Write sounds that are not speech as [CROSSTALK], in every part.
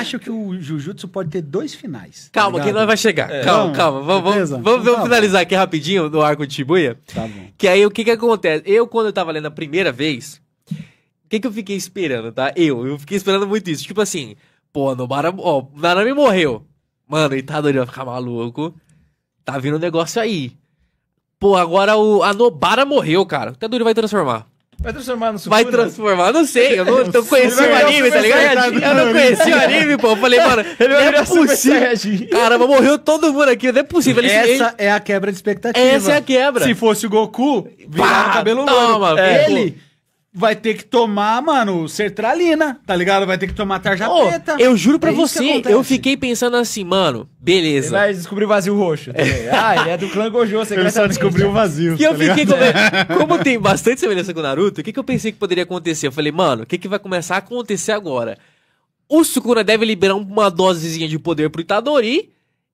acho que o Jujutsu pode ter dois finais. Tá calma, tá que nós vai chegar. É. Calma, calma. Vamos, vamos, vamos, vamos tá finalizar aqui rapidinho do arco de Shibuya. Tá bom. Que aí o que que acontece? Eu, quando eu tava lendo a primeira vez, o que que eu fiquei esperando, tá? Eu, eu fiquei esperando muito isso. Tipo assim, pô, Nobara, ó, Nanami morreu. Mano, Itadori tá vai ficar maluco. Tá vindo um negócio aí. Pô, agora o, a Nobara morreu, cara. O Itadori vai transformar. Vai transformar no Sukuna? Vai transformar, não sei. Eu não, eu conheci o anime, tá ligado? Eu não né? conheci o anime, pô. Eu falei, mano, [LAUGHS] ele vai é virar possível. Caramba, morreu todo mundo aqui, não é possível. Ele, Essa é a quebra de expectativa. Essa é a quebra. Se fosse o Goku, virar o cabelo toma, longo. É. Ele vai ter que tomar, mano, sertralina, tá ligado? Vai ter que tomar tarja oh, preta. Eu juro pra é você, eu fiquei pensando assim, mano, beleza. Ele vai descobrir o vazio roxo. Tá é. ah, ele é do clã Gojo, você Ele só descobriu o vazio. E eu tá fiquei com... [LAUGHS] Como tem bastante semelhança com o Naruto, o que, que eu pensei que poderia acontecer? Eu falei, mano, o que, que vai começar a acontecer agora? O Sukuna deve liberar uma dosezinha de poder pro Itadori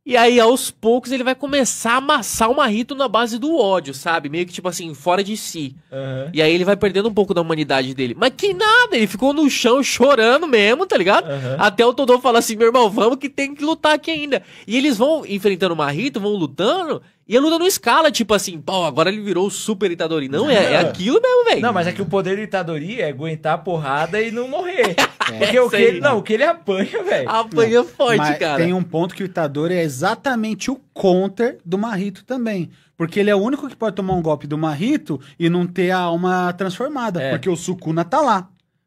e aí, aos poucos, ele vai começar a amassar o Marrito na base do ódio, sabe? Meio que, tipo assim, fora de si. Uhum. E aí ele vai perdendo um pouco da humanidade dele. Mas que nada, ele ficou no chão chorando mesmo, tá ligado? Uhum. Até o Todô falar assim, meu irmão, vamos que tem que lutar aqui ainda. E eles vão enfrentando o Marrito, vão lutando, e a luta não escala, tipo assim, pau, agora ele virou o super Itadori. Não, é, é aquilo mesmo, velho. Não, mas é que o poder do Itadori é aguentar a porrada e não morrer. [LAUGHS] É, Porque o que, ele, não, o que ele apanha, velho. Apanha não, forte, cara. Tem um ponto que o Itadori é exatamente o counter do Marrito também. Porque ele é o único que pode tomar um golpe do Marrito e não ter a alma transformada. É. Porque o Sukuna tá lá.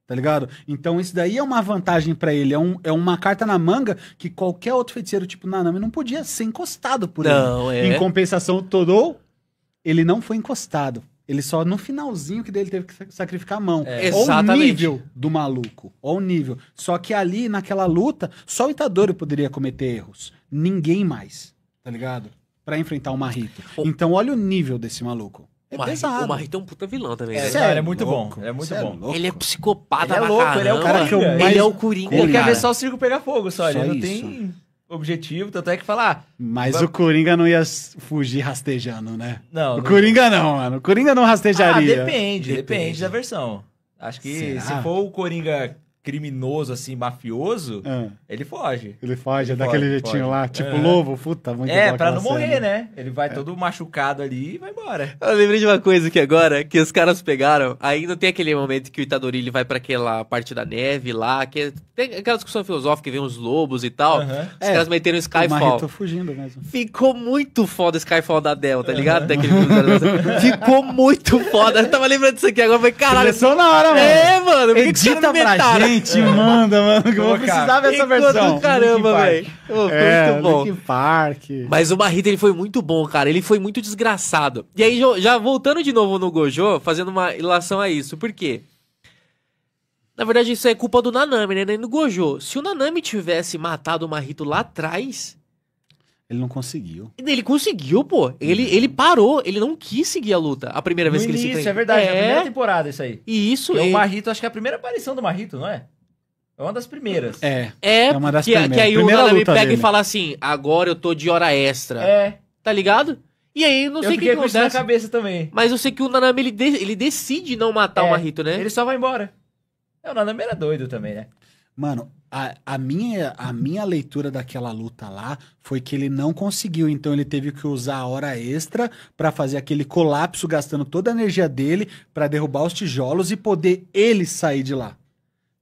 Tá ligado? Então isso daí é uma vantagem para ele. É, um, é uma carta na manga que qualquer outro feiticeiro, tipo Nanami, não podia ser encostado por não, ele. É. Em compensação, todo ele não foi encostado. Ele só no finalzinho que dele teve que sacrificar a mão. É, Ou o nível do maluco. Olha o nível. Só que ali, naquela luta, só o Itadori poderia cometer erros. Ninguém mais. Tá ligado? para enfrentar o Marito Então olha o nível desse maluco. É o pesado. O Marrito é um puta vilão também. É, né? É Sério, é muito louco. bom. É muito Cê é bom. É ele é psicopata, ele é louco, caramba. ele é o cara que eu é mais... Ele é o Coringa. Ele quer ver só o circo pegar fogo, só. só ele não tem objetivo, tanto é que falar. Ah, Mas vai... o Coringa não ia fugir rastejando, né? Não. O não... Coringa não, mano. O Coringa não rastejaria. Ah, depende, depende, depende da versão. Acho que Será? se for o Coringa criminoso, assim, mafioso, é. ele foge. Ele foge, é ele daquele foge, jeitinho foge. lá, tipo é. lobo, puta, muito É, pra não morrer, cena. né? Ele vai é. todo machucado ali e vai embora. Eu lembrei de uma coisa aqui agora, que os caras pegaram, ainda tem aquele momento que o Itadori vai para aquela parte da neve lá, que é, tem aquela discussão filosófica que vem os lobos e tal, uh -huh. os caras meteram o Skyfall. O fugindo mesmo. Ficou muito foda o Skyfall da Dell, tá ligado? Uh -huh. Ficou muito foda. Eu tava lembrando disso aqui agora, eu falei, caralho. Começou na hora, mano. É, mano. Edita que pra gente. Gente, manda, mano, que eu vou precisar ver essa versão. Do caramba, velho. é, muito bom. Linkin Park. Mas o Marrita, ele foi muito bom, cara. Ele foi muito desgraçado. E aí, já voltando de novo no Gojo, fazendo uma relação a isso. Por quê? Na verdade, isso é culpa do Nanami, né? No do Gojo. Se o Nanami tivesse matado o Marito lá atrás, ele não conseguiu. Ele conseguiu, pô. Ele, ele parou, ele não quis seguir a luta a primeira vez que ele se se Isso, é verdade, é... a primeira temporada isso aí. E isso é. Ele... O Marrito, acho que é a primeira aparição do Marrito, não é? É uma das primeiras. É. É, é uma das que, primeiras. Que aí primeira o Nanami pega dele. e fala assim: agora eu tô de hora extra. É. Tá ligado? E aí, não sei o que, que acontece. na cabeça também. Mas eu sei que o Nanami ele, de, ele decide não matar é. o Marrito, né? Ele só vai embora. É, o Nanami era doido também, né? Mano, a, a, minha, a minha leitura daquela luta lá foi que ele não conseguiu, então ele teve que usar a hora extra para fazer aquele colapso, gastando toda a energia dele para derrubar os tijolos e poder ele sair de lá.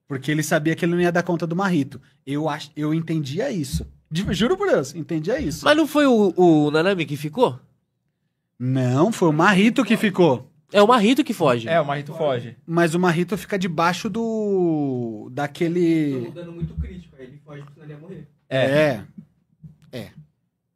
Porque ele sabia que ele não ia dar conta do Marrito. Eu, eu entendia isso. Juro por Deus, entendia isso. Mas não foi o, o Nanami que ficou? Não, foi o Marrito que ficou. É o Marrito que foge. É, o Marrito foge. Mas o Marrito fica debaixo do. daquele. dando muito crítico, aí ele foge porque ele ia morrer. É. É. é.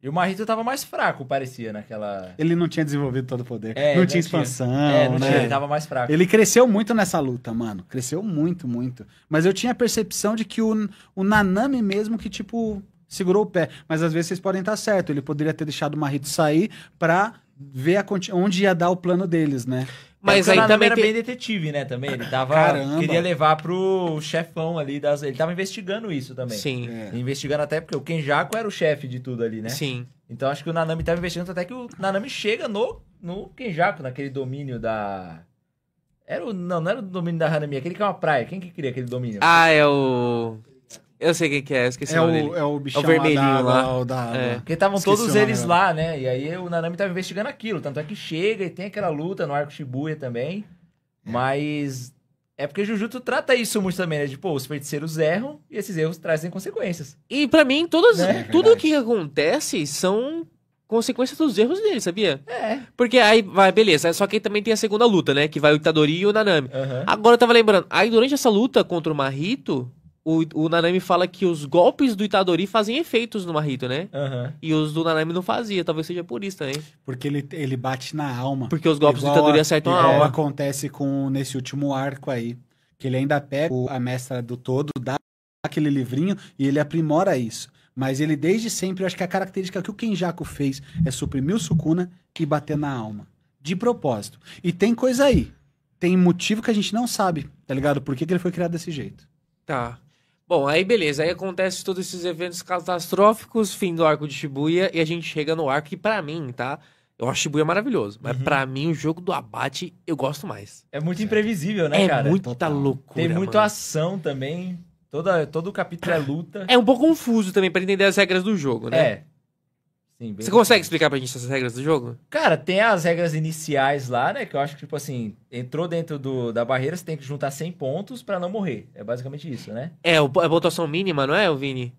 E o Marrito tava mais fraco, parecia, naquela. Ele não tinha desenvolvido todo o poder. É, não, tinha expansão. É, não né? tinha, ele tava mais fraco. Ele cresceu muito nessa luta, mano. Cresceu muito, muito. Mas eu tinha a percepção de que o, o Nanami mesmo que, tipo, segurou o pé. Mas às vezes vocês podem estar certo. Ele poderia ter deixado o Marrito sair pra ver a, onde ia dar o plano deles, né? Mas é aí também era tem... bem detetive, né? Também ele tava Caramba. queria levar pro chefão ali das, ele tava investigando isso também. Sim. É. Investigando até porque o Kenjaku era o chefe de tudo ali, né? Sim. Então acho que o Nanami tava investigando até que o Nanami chega no no Kenjaku, naquele domínio da era o, não, não era o domínio da Hanami, aquele que é uma praia. Quem que cria aquele domínio? Ah, é o eu sei quem que é, esqueci é o, nome dele. É o bichão é o vermelhinho lá. lá. Da, é. Porque estavam todos eles lá, né? E aí o Nanami tava investigando aquilo. Tanto é que chega e tem aquela luta no arco Shibuya também. Mas é porque Jujutsu trata isso muito também, né? De, pô, os feiticeiros erram e esses erros trazem consequências. E para mim, todos, né? é tudo o que acontece são consequência dos erros dele, sabia? É. Porque aí vai, beleza. Só que aí também tem a segunda luta, né? Que vai o Itadori e o Nanami. Uhum. Agora eu tava lembrando, aí durante essa luta contra o Marito o, o Nanami fala que os golpes do Itadori fazem efeitos no Marrito, né? Uhum. E os do Nanami não fazia, talvez seja por isso também. Porque ele, ele bate na alma. Porque os golpes igual do Itadori acertam a alma. acontece com nesse último arco aí, que ele ainda pega a mestra do todo, dá aquele livrinho e ele aprimora isso. Mas ele desde sempre, eu acho que a característica que o Kenjaku fez é suprimir o Sukuna e bater na alma. De propósito. E tem coisa aí. Tem motivo que a gente não sabe, tá ligado? Por que, que ele foi criado desse jeito. Tá. Bom, aí beleza, aí acontece todos esses eventos catastróficos, fim do arco de Shibuya e a gente chega no arco que pra mim, tá? Eu acho Shibuya maravilhoso, mas uhum. pra mim o jogo do abate eu gosto mais. É muito é. imprevisível, né, é cara? É muita Total. loucura, Tem muita ação também. Toda, todo o capítulo é luta. É um pouco confuso também para entender as regras do jogo, né? É. Sim, Você consegue explicar pra gente essas regras do jogo? Cara, tem as regras iniciais lá, né? Que eu acho que, tipo assim, entrou dentro do, da barreira, você tem que juntar 100 pontos para não morrer. É basicamente isso, né? É, é a pontuação mínima, não é, Vini?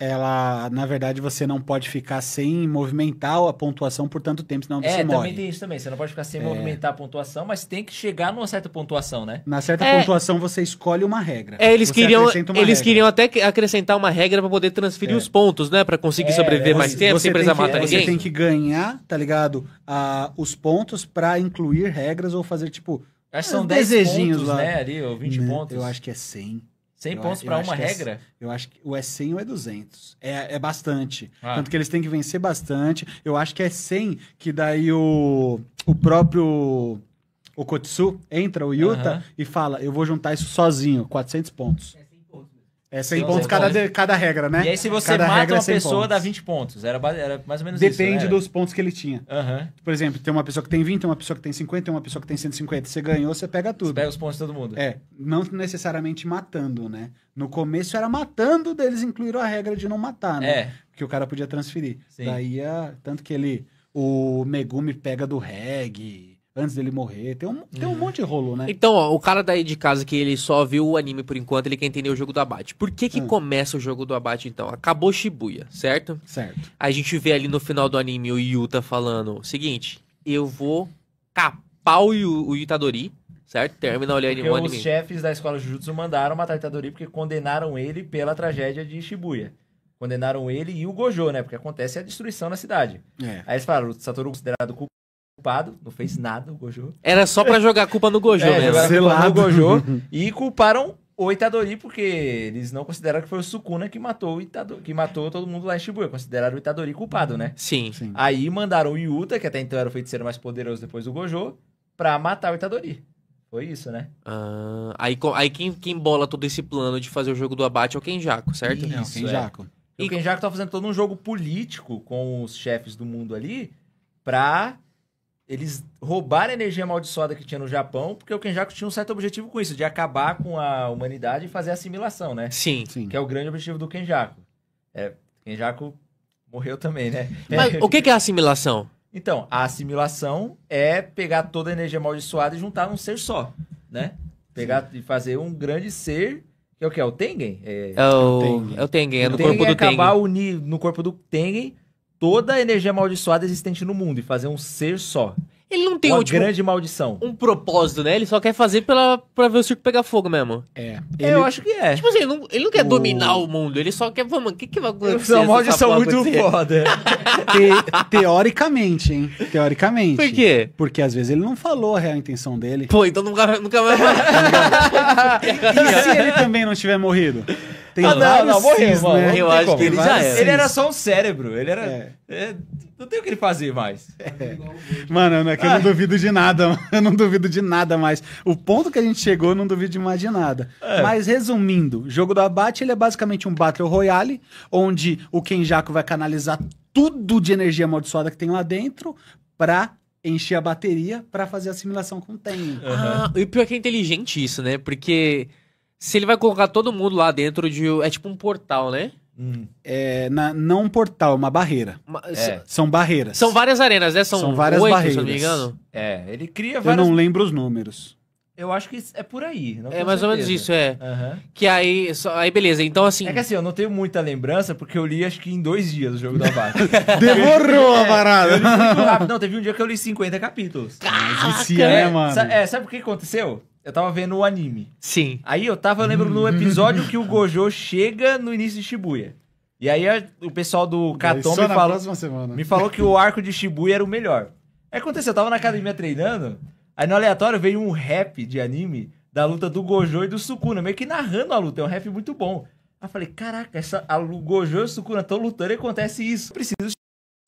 ela, na verdade, você não pode ficar sem movimentar a pontuação por tanto tempo, senão é, você morre. É, também tem isso também. Você não pode ficar sem é. movimentar a pontuação, mas tem que chegar numa certa pontuação, né? Na certa é. pontuação você escolhe uma regra. É, eles queriam, eles regra. queriam até acrescentar uma regra para poder transferir é. os pontos, né? Para conseguir é, sobreviver mais tempo sem precisar matar ninguém. Você tem que ganhar, tá ligado? Ah, os pontos para incluir regras ou fazer, tipo... Acho que são 10 pontos, lá. né? Ali, ou 20 não, né, pontos. Eu acho que é 100. 100 eu, pontos para uma é regra? É, eu acho que é ou é 100 ou é 200. É, é bastante. Ah. Tanto que eles têm que vencer bastante. Eu acho que é 100 que daí o, o próprio Okotsu entra, o Yuta, uh -huh. e fala: Eu vou juntar isso sozinho, 400 pontos. É 100 então, pontos cada, de, cada regra, né? E aí, se você cada mata é uma pessoa, pontos. dá 20 pontos. Era, era mais ou menos Depende isso. Depende né? dos pontos que ele tinha. Uhum. Por exemplo, tem uma pessoa que tem 20, tem uma pessoa que tem 50, tem uma pessoa que tem 150. Você ganhou, você pega tudo. Você pega os pontos de todo mundo. É. Não necessariamente matando, né? No começo era matando, eles incluíram a regra de não matar, né? É. Que o cara podia transferir. Sim. Daí, ah, tanto que ele. O Megumi pega do reggae antes dele morrer. Tem um, tem um uhum. monte de rolo, né? Então, ó, o cara daí de casa que ele só viu o anime por enquanto, ele quer entender o jogo do abate. Por que que ah. começa o jogo do abate, então? Acabou Shibuya, certo? Certo. A gente vê ali no final do anime o Yuta tá falando, seguinte, eu vou capar o, o Itadori, certo? Termina olhando Porque o os chefes da escola Jujutsu mandaram matar Itadori porque condenaram ele pela tragédia de Shibuya. Condenaram ele e o Gojo, né? Porque acontece a destruição na cidade. É. Aí eles falaram, o Satoru considerado culpado, não fez nada o Gojo. Era só para jogar culpa no Gojo, é, né? Culpa no Gojo [LAUGHS] e culparam o Itadori porque eles não consideraram que foi o Sukuna que matou o Itadori, que matou todo mundo lá em Shibuya, consideraram o Itadori culpado, né? Sim. Sim. Aí mandaram o Yuta, que até então era o feiticeiro mais poderoso depois do Gojo, pra matar o Itadori. Foi isso, né? Ah, aí aí quem, quem bola todo esse plano de fazer o jogo do abate é o Kenjaku, certo? Isso, é. É. É o Kenjaku. É. E o Kenjaku tá fazendo todo um jogo político com os chefes do mundo ali pra eles roubaram a energia amaldiçoada que tinha no Japão, porque o Kenjaku tinha um certo objetivo com isso, de acabar com a humanidade e fazer a assimilação, né? Sim. Sim. Que é o grande objetivo do Kenjaku. É, Kenjaku morreu também, né? [LAUGHS] Mas o que é a assimilação? Então, a assimilação é pegar toda a energia amaldiçoada e juntar num ser só, né? Pegar Sim. e fazer um grande ser que é o que? É o Tengen? É, é, é o, Tengen. É o Tengen, é no corpo do é Tengen. acabar unir no corpo do Tengen toda a energia amaldiçoada existente no mundo e fazer um ser só. Ele não tem uma grande maldição. Um propósito, né? Ele só quer fazer pela, pra ver o circo pegar fogo mesmo. É. é ele, eu acho que é. Tipo assim, ele não, ele não quer o... dominar o mundo, ele só quer. Vamos, o que, que vai acontecer? É uma maldição muito foda. [LAUGHS] Te, teoricamente, hein? Teoricamente. Por quê? Porque às vezes ele não falou a real intenção dele. Pô, então nunca, nunca vai. [LAUGHS] e se ele também não tiver morrido? Tem ah, não, não, morreu, cis, Né? Eu acho que ele já era. Ele era só um cérebro. Ele era. É. É, não tem o que ele fazer mais. É. Mano, é que eu não ah. duvido de nada. [LAUGHS] Eu não duvido de nada mais. O ponto que a gente chegou, eu não duvido mais de nada. É. Mas resumindo, o jogo do abate ele é basicamente um Battle Royale, onde o Kenjaku vai canalizar tudo de energia amaldiçoada que tem lá dentro pra encher a bateria para fazer a simulação com o Tenho. Uhum. Ah, e pior é que é inteligente isso, né? Porque se ele vai colocar todo mundo lá dentro de. É tipo um portal, né? Hum. É, na, não um portal, uma barreira. Uma, é. São barreiras. São várias arenas, né? São, São várias barreiras. Se não me engano. É, ele cria várias. Eu não lembro os números. Eu acho que é por aí. é mais certeza. ou menos isso, é. Uhum. Que aí, só, aí, beleza. Então, assim. É que assim, eu não tenho muita lembrança, porque eu li acho que em dois dias o jogo da Vaca. [LAUGHS] Demorou a é, parada. É, não, teve um dia que eu li 50 capítulos. Caraca, Vicia, né, mano? É, sabe o que aconteceu? Eu tava vendo o anime. Sim. Aí eu tava, eu lembro, no episódio que o Gojo chega no início de Shibuya. E aí a- o pessoal do Katon me falou, semana. me falou que o arco de Shibuya era o melhor. Aí aconteceu, eu tava na academia treinando, aí no aleatório veio um rap de anime da luta do Gojo e do Sukuna, meio que narrando a luta, é um rap muito bom. Aí eu falei, caraca, essa, a, o Gojo e o Sukuna estão lutando e acontece isso. Preciso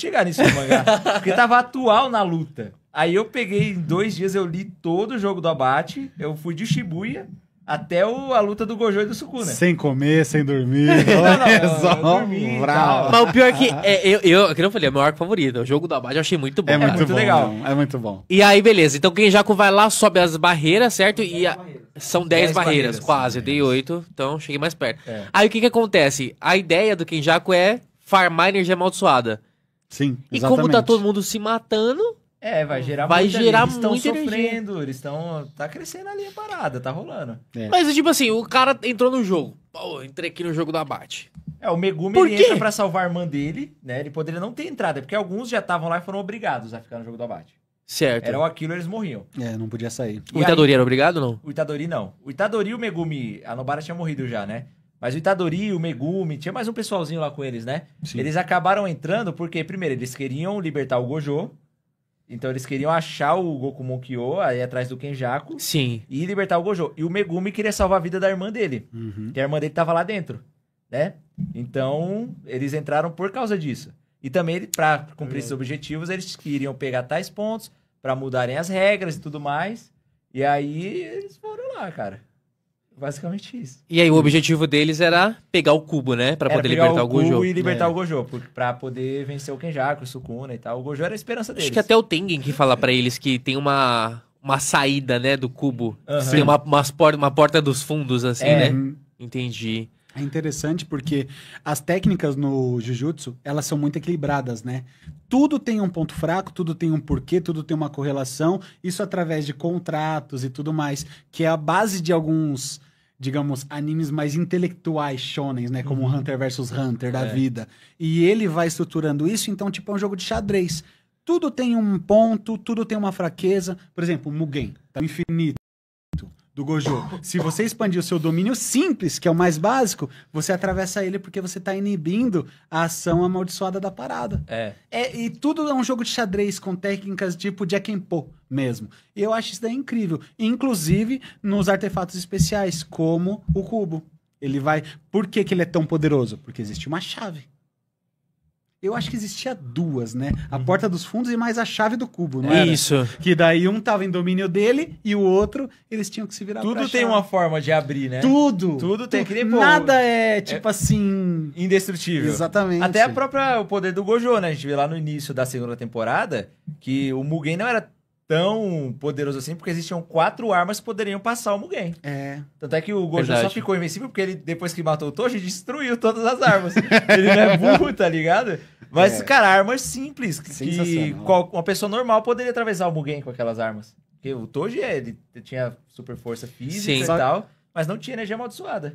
chegar nisso no mangá, [LAUGHS] porque tava atual na luta. Aí eu peguei, em dois dias eu li todo o jogo do abate. Eu fui de Shibuya até o, a luta do Gojo e do Sukuna. Sem comer, sem dormir. [LAUGHS] não, não, eu dormi, Mas o pior é que, é, eu, eu, que eu falei, é o meu arco favorito. O jogo do abate eu achei muito bom. É muito, é muito bom, legal. Não, é muito bom. E aí, beleza. Então quem já vai lá, sobe as barreiras, certo? E a... São 10 barreiras, barreiras, quase. Eu dei 8, então cheguei mais perto. É. Aí o que que acontece? A ideia do Kenjaku é farmar energia amaldiçoada. Sim, exatamente. E como tá todo mundo se matando, é, vai gerar vai muita gerar eles estão sofrendo, eles estão tá crescendo ali a parada, tá rolando. É. Mas tipo assim, o cara entrou no jogo. Pô, entrei aqui no jogo do abate. É, o Megumi ele entra pra salvar a irmã dele, né? Ele poderia não ter entrado, é porque alguns já estavam lá e foram obrigados a ficar no jogo do abate. Certo. Era o aquilo, eles morriam. É, não podia sair. E o Itadori aí, era obrigado ou não? O Itadori não. O Itadori e o Megumi, a Nobara tinha morrido já, né? Mas o Itadori, o Megumi, tinha mais um pessoalzinho lá com eles, né? Sim. Eles acabaram entrando porque, primeiro, eles queriam libertar o Gojo, então eles queriam achar o Goku Monkyo aí atrás do Kenjaku. Sim. E libertar o Gojo. E o Megumi queria salvar a vida da irmã dele. Uhum. Que a irmã dele tava lá dentro, né? Então, eles entraram por causa disso. E também, para cumprir é. esses objetivos, eles queriam pegar tais pontos para mudarem as regras e tudo mais. E aí eles foram lá, cara. Basicamente isso. E aí o objetivo deles era pegar o cubo, né? Pra era poder libertar o, o Gojo. e libertar é. o Gojo, pra poder vencer o Kenjaku, o Sukuna e tal. O Gojo era a esperança deles. Acho que até o Tengen que fala para eles que tem uma, uma saída, né, do cubo. Uhum. Tem uma, uma, porta, uma porta dos fundos, assim, é. né? Uhum. Entendi. É interessante porque as técnicas no jiu-jitsu, elas são muito equilibradas, né? Tudo tem um ponto fraco, tudo tem um porquê, tudo tem uma correlação, isso através de contratos e tudo mais, que é a base de alguns, digamos, animes mais intelectuais shonen, né, como uhum. Hunter versus Hunter da é. vida. E ele vai estruturando isso, então tipo é um jogo de xadrez. Tudo tem um ponto, tudo tem uma fraqueza. Por exemplo, Mugen, tá infinito do Gojo. Se você expandir o seu domínio simples, que é o mais básico, você atravessa ele porque você está inibindo a ação amaldiçoada da parada. É. é. E tudo é um jogo de xadrez com técnicas tipo Jack and Poe mesmo. E eu acho isso daí incrível. Inclusive nos artefatos especiais, como o cubo. Ele vai. Por que, que ele é tão poderoso? Porque existe uma chave. Eu acho que existia duas, né? A uhum. porta dos fundos e mais a chave do cubo, não é? Isso. Que daí um tava em domínio dele e o outro eles tinham que se virar Tudo tem uma forma de abrir, né? Tudo. Tudo tem Nada é, é tipo é... assim indestrutível. Exatamente. Até a própria o poder do Gojo, né? A gente vê lá no início da segunda temporada que o Mugen não era tão poderoso assim, porque existiam quatro armas que poderiam passar o Mugen. É. Tanto é que o Gojo Verdade. só ficou invencível porque ele, depois que matou o Toji, destruiu todas as armas. ele não é burro, tá ligado? Mas, é. cara, armas simples. Que qual, uma pessoa normal poderia atravessar o Mugen com aquelas armas. Porque o Toji, é, ele tinha super força física Sim. e tal, mas não tinha energia amaldiçoada.